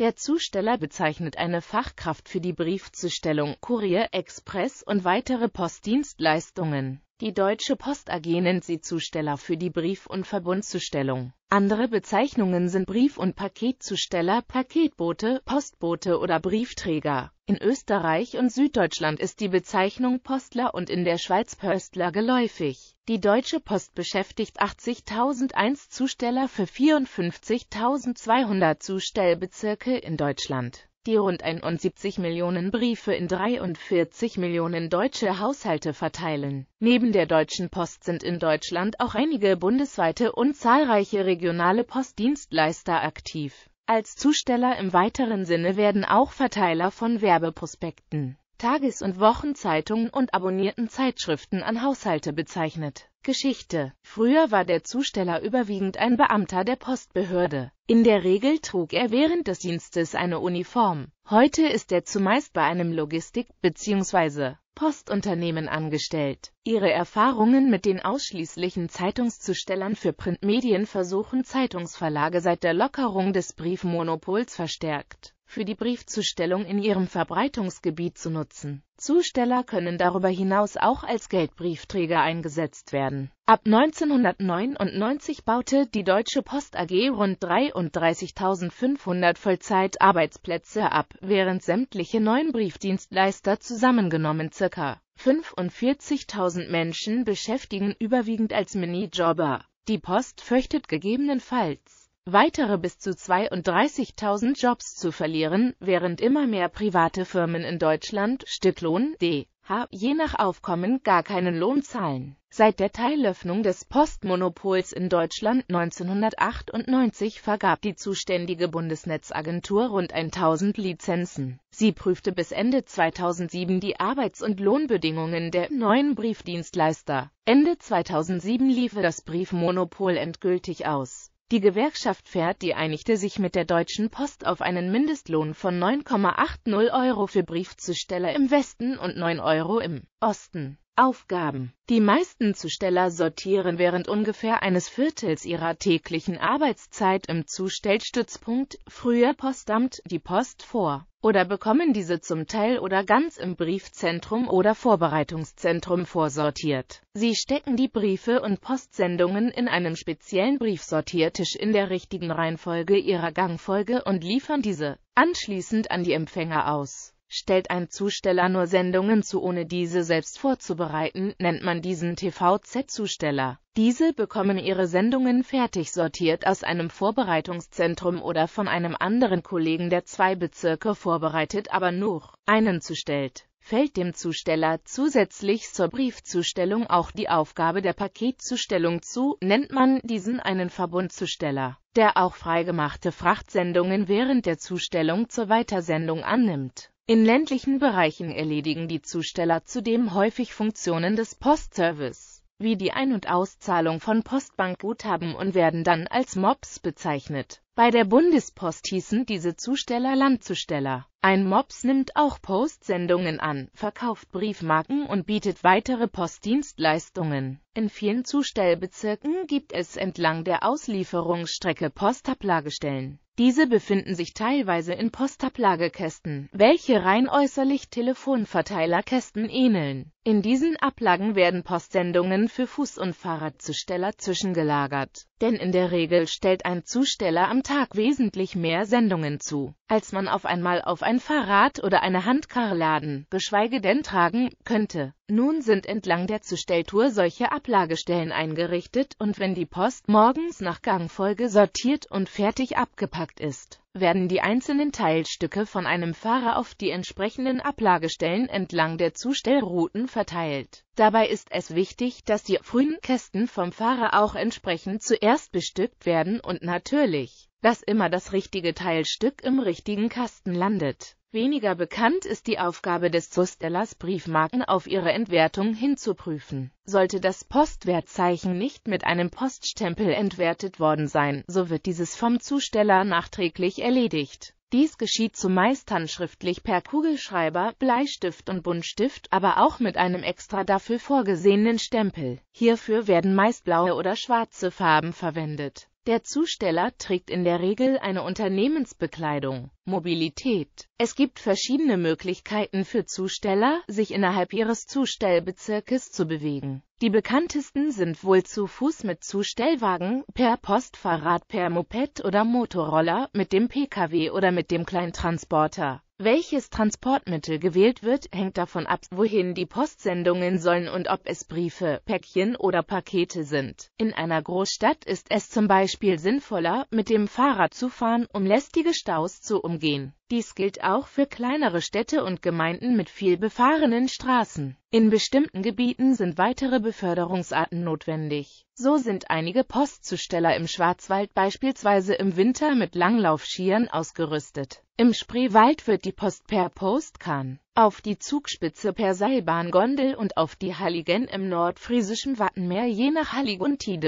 Der Zusteller bezeichnet eine Fachkraft für die Briefzustellung, Kurier, Express und weitere Postdienstleistungen. Die Deutsche Post AG nennt sie Zusteller für die Brief- und Verbundzustellung. Andere Bezeichnungen sind Brief- und Paketzusteller, Paketbote, Postbote oder Briefträger. In Österreich und Süddeutschland ist die Bezeichnung Postler und in der Schweiz Pöstler geläufig. Die Deutsche Post beschäftigt 80.001 Zusteller für 54.200 Zustellbezirke in Deutschland. Die rund 71 Millionen Briefe in 43 Millionen deutsche Haushalte verteilen. Neben der Deutschen Post sind in Deutschland auch einige bundesweite und zahlreiche regionale Postdienstleister aktiv als Zusteller im weiteren Sinne werden auch Verteiler von Werbeprospekten Tages- und Wochenzeitungen und abonnierten Zeitschriften an Haushalte bezeichnet. Geschichte Früher war der Zusteller überwiegend ein Beamter der Postbehörde. In der Regel trug er während des Dienstes eine Uniform. Heute ist er zumeist bei einem Logistik- bzw. Postunternehmen angestellt. Ihre Erfahrungen mit den ausschließlichen Zeitungszustellern für Printmedien versuchen Zeitungsverlage seit der Lockerung des Briefmonopols verstärkt für die Briefzustellung in ihrem Verbreitungsgebiet zu nutzen. Zusteller können darüber hinaus auch als Geldbriefträger eingesetzt werden. Ab 1999 baute die Deutsche Post AG rund 33.500 Vollzeitarbeitsplätze ab, während sämtliche neuen Briefdienstleister zusammengenommen ca. 45.000 Menschen beschäftigen überwiegend als Minijobber. Die Post fürchtet gegebenenfalls weitere bis zu 32.000 Jobs zu verlieren, während immer mehr private Firmen in Deutschland Stücklohn d. H. je nach Aufkommen gar keinen Lohn zahlen. Seit der Teilöffnung des Postmonopols in Deutschland 1998 vergab die zuständige Bundesnetzagentur rund 1000 Lizenzen. Sie prüfte bis Ende 2007 die Arbeits- und Lohnbedingungen der neuen Briefdienstleister. Ende 2007 liefe das Briefmonopol endgültig aus. Die Gewerkschaft fährt, die einigte sich mit der Deutschen Post auf einen Mindestlohn von 9,80 Euro für Briefzusteller im Westen und 9 Euro im Osten. Aufgaben. Die meisten Zusteller sortieren während ungefähr eines Viertels ihrer täglichen Arbeitszeit im Zustellstützpunkt, früher Postamt, die Post vor oder bekommen diese zum Teil oder ganz im Briefzentrum oder Vorbereitungszentrum vorsortiert. Sie stecken die Briefe und Postsendungen in einem speziellen Briefsortiertisch in der richtigen Reihenfolge ihrer Gangfolge und liefern diese anschließend an die Empfänger aus. Stellt ein Zusteller nur Sendungen zu, ohne diese selbst vorzubereiten, nennt man diesen TVZ-Zusteller. Diese bekommen ihre Sendungen fertig sortiert aus einem Vorbereitungszentrum oder von einem anderen Kollegen, der zwei Bezirke vorbereitet, aber nur einen zustellt fällt dem Zusteller zusätzlich zur Briefzustellung auch die Aufgabe der Paketzustellung zu, nennt man diesen einen Verbundzusteller, der auch freigemachte Frachtsendungen während der Zustellung zur Weitersendung annimmt. In ländlichen Bereichen erledigen die Zusteller zudem häufig Funktionen des Postservice, wie die Ein- und Auszahlung von Postbankguthaben und werden dann als Mobs bezeichnet. Bei der Bundespost hießen diese Zusteller Landzusteller. Ein Mobs nimmt auch Postsendungen an, verkauft Briefmarken und bietet weitere Postdienstleistungen. In vielen Zustellbezirken gibt es entlang der Auslieferungsstrecke Postablagestellen. Diese befinden sich teilweise in Postablagekästen, welche rein äußerlich Telefonverteilerkästen ähneln. In diesen Ablagen werden Postsendungen für Fuß- und Fahrradzusteller zwischengelagert, denn in der Regel stellt ein Zusteller am Tag wesentlich mehr Sendungen zu, als man auf einmal auf ein Fahrrad oder eine Handkarre laden, geschweige denn tragen, könnte. Nun sind entlang der Zustelltour solche Ablagestellen eingerichtet und wenn die Post morgens nach Gangfolge sortiert und fertig abgepackt ist, werden die einzelnen Teilstücke von einem Fahrer auf die entsprechenden Ablagestellen entlang der Zustellrouten verteilt. Dabei ist es wichtig, dass die frühen Kästen vom Fahrer auch entsprechend zuerst bestückt werden und natürlich, dass immer das richtige Teilstück im richtigen Kasten landet. Weniger bekannt ist die Aufgabe des Zustellers, Briefmarken auf ihre Entwertung hinzuprüfen. Sollte das Postwertzeichen nicht mit einem Poststempel entwertet worden sein, so wird dieses vom Zusteller nachträglich erledigt. Dies geschieht zumeist handschriftlich per Kugelschreiber, Bleistift und Buntstift, aber auch mit einem extra dafür vorgesehenen Stempel. Hierfür werden meist blaue oder schwarze Farben verwendet. Der Zusteller trägt in der Regel eine Unternehmensbekleidung. Mobilität. Es gibt verschiedene Möglichkeiten für Zusteller, sich innerhalb ihres Zustellbezirkes zu bewegen. Die bekanntesten sind wohl zu Fuß mit Zustellwagen, per Postfahrrad, per Moped oder Motorroller, mit dem Pkw oder mit dem Kleintransporter. Welches Transportmittel gewählt wird, hängt davon ab, wohin die Postsendungen sollen und ob es Briefe, Päckchen oder Pakete sind. In einer Großstadt ist es zum Beispiel sinnvoller, mit dem Fahrrad zu fahren, um lästige Staus zu umgehen umgehen. Dies gilt auch für kleinere Städte und Gemeinden mit viel befahrenen Straßen. In bestimmten Gebieten sind weitere Beförderungsarten notwendig. So sind einige Postzusteller im Schwarzwald beispielsweise im Winter mit Langlaufschieren ausgerüstet. Im Spreewald wird die Post per Postkan, auf die Zugspitze per Seilbahngondel und auf die Halligen im nordfriesischen Wattenmeer je nach Hallig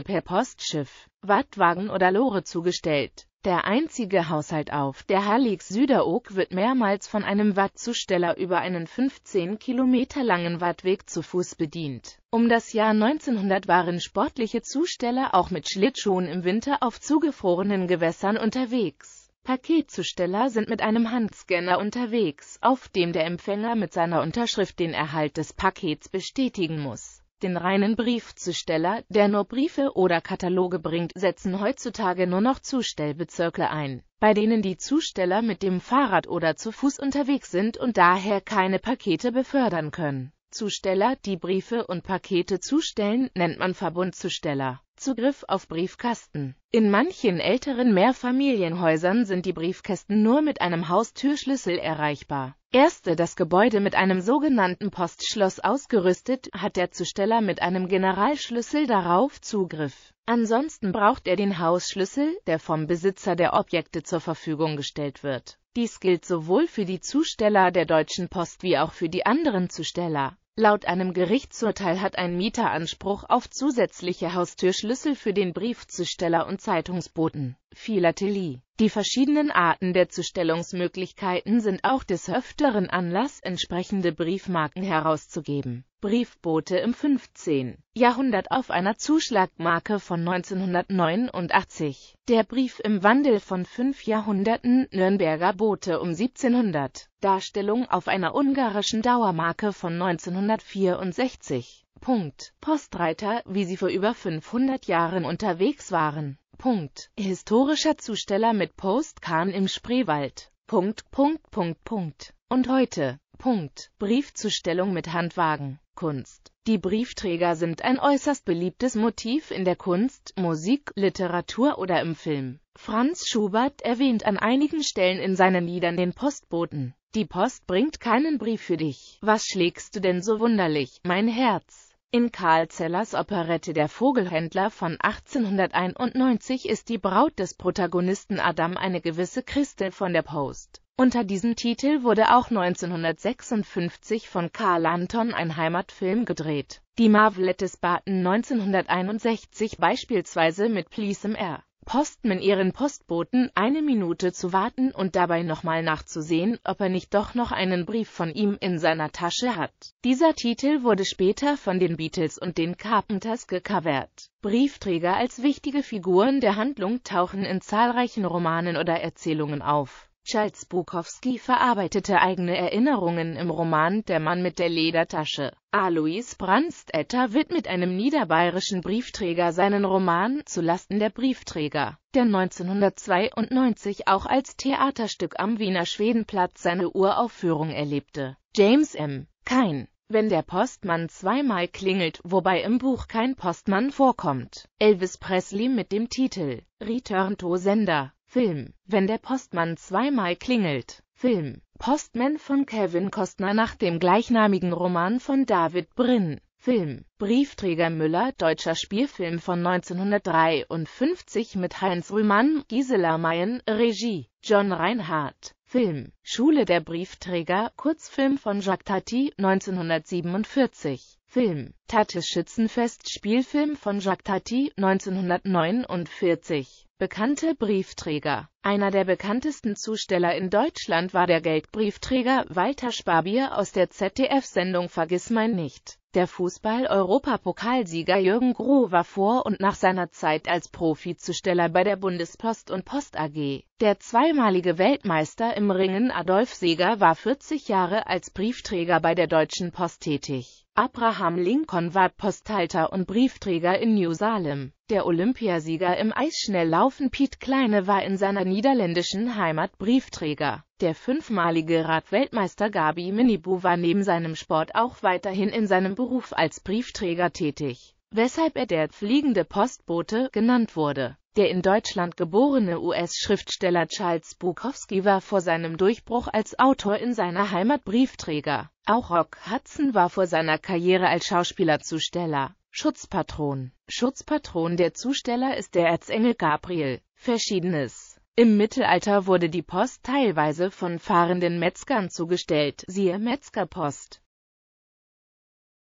per Postschiff, Wattwagen oder Lore zugestellt der einzige Haushalt auf. Der Halix Süderog wird mehrmals von einem Wattzusteller über einen 15 Kilometer langen Wattweg zu Fuß bedient. Um das Jahr 1900 waren sportliche Zusteller auch mit Schlittschuhen im Winter auf zugefrorenen Gewässern unterwegs. Paketzusteller sind mit einem Handscanner unterwegs, auf dem der Empfänger mit seiner Unterschrift den Erhalt des Pakets bestätigen muss. Den reinen Briefzusteller, der nur Briefe oder Kataloge bringt, setzen heutzutage nur noch Zustellbezirke ein, bei denen die Zusteller mit dem Fahrrad oder zu Fuß unterwegs sind und daher keine Pakete befördern können Briefzusteller, die Briefe und Pakete zustellen, nennt man Verbundzusteller. Zugriff auf Briefkasten. In manchen älteren Mehrfamilienhäusern sind die Briefkästen nur mit einem Haustürschlüssel erreichbar. Erste das Gebäude mit einem sogenannten Postschloss ausgerüstet, hat der Zusteller mit einem Generalschlüssel darauf Zugriff. Ansonsten braucht er den Hausschlüssel, der vom Besitzer der Objekte zur Verfügung gestellt wird. Dies gilt sowohl für die Zusteller der Deutschen Post wie auch für die anderen Zusteller. Laut einem Gerichtsurteil hat ein Mieter Anspruch auf zusätzliche Haustürschlüssel für den Briefzusteller und Zeitungsboten Philatelie. Die verschiedenen Arten der Zustellungsmöglichkeiten sind auch des öfteren Anlass, entsprechende Briefmarken herauszugeben. Briefbote im 15. Jahrhundert auf einer Zuschlagmarke von 1989. Der Brief im Wandel von fünf Jahrhunderten Nürnberger Bote um 1700. Darstellung auf einer ungarischen Dauermarke von 1964. Punkt. Postreiter, wie sie vor über 500 Jahren unterwegs waren. Punkt. Historischer Zusteller mit Postkahn im Spreewald. Punkt, Punkt, Punkt, Punkt. Und heute. Punkt. Briefzustellung mit Handwagen. Kunst. Die Briefträger sind ein äußerst beliebtes Motiv in der Kunst, Musik, Literatur oder im Film. Franz Schubert erwähnt an einigen Stellen in seinen Liedern den Postboten. Die Post bringt keinen Brief für dich. Was schlägst du denn so wunderlich, mein Herz? In Karl Zellers Operette Der Vogelhändler von 1891 ist die Braut des Protagonisten Adam eine gewisse Christel von der Post. Unter diesem Titel wurde auch 1956 von Karl Anton ein Heimatfilm gedreht. Die Marvelettes baten 1961 beispielsweise mit Please Pleasem R. Postmen ihren Postboten eine Minute zu warten und dabei nochmal nachzusehen, ob er nicht doch noch einen Brief von ihm in seiner Tasche hat. Dieser Titel wurde später von den Beatles und den Carpenters gecovert. Briefträger als wichtige Figuren der Handlung tauchen in zahlreichen Romanen oder Erzählungen auf Charles Bukowski verarbeitete eigene Erinnerungen im Roman Der Mann mit der Ledertasche. Alois Brandstätter widmet einem niederbayerischen Briefträger seinen Roman zu Lasten der Briefträger, der 1992 auch als Theaterstück am Wiener Schwedenplatz seine Uraufführung erlebte. James M. Kein wenn der Postmann zweimal klingelt, wobei im Buch kein Postmann vorkommt. Elvis Presley mit dem Titel Return to Sender Film, wenn der Postmann zweimal klingelt. Film, Postman von Kevin Kostner nach dem gleichnamigen Roman von David Brin. Film, Briefträger Müller, deutscher Spielfilm von 1953 mit Heinz Rühmann, Gisela Mayen, Regie, John Reinhardt. Film, Schule der Briefträger, Kurzfilm von Jacques Tati, 1947. Film, Tates Schützenfest, Spielfilm von Jacques Tati, 1949. Bekannte Briefträger Einer der bekanntesten Zusteller in Deutschland war der Geldbriefträger Walter Spabier aus der ZDF-Sendung Vergissmein nicht. Der Fußball-Europapokalsieger Jürgen Groh war vor und nach seiner Zeit als Profizusteller bei der Bundespost und Post AG der zweimalige Weltmeister im Ringen Adolf Seeger war 40 Jahre als Briefträger bei der Deutschen Post tätig. Abraham Lincoln war Posthalter und Briefträger in New Salem. Der Olympiasieger im Eisschnelllaufen Piet Kleine war in seiner niederländischen Heimat Briefträger. Der fünfmalige Radweltmeister Gabi Minibu war neben seinem Sport auch weiterhin in seinem Beruf als Briefträger tätig, weshalb er der fliegende Postbote genannt wurde. Der in Deutschland geborene US-Schriftsteller Charles Bukowski war vor seinem Durchbruch als Autor in seiner Heimat Briefträger. Auch Rock Hudson war vor seiner Karriere als Schauspielerzusteller Schutzpatron. Schutzpatron der Zusteller ist der Erzengel Gabriel. Verschiedenes. Im Mittelalter wurde die Post teilweise von fahrenden Metzgern zugestellt, siehe Metzgerpost.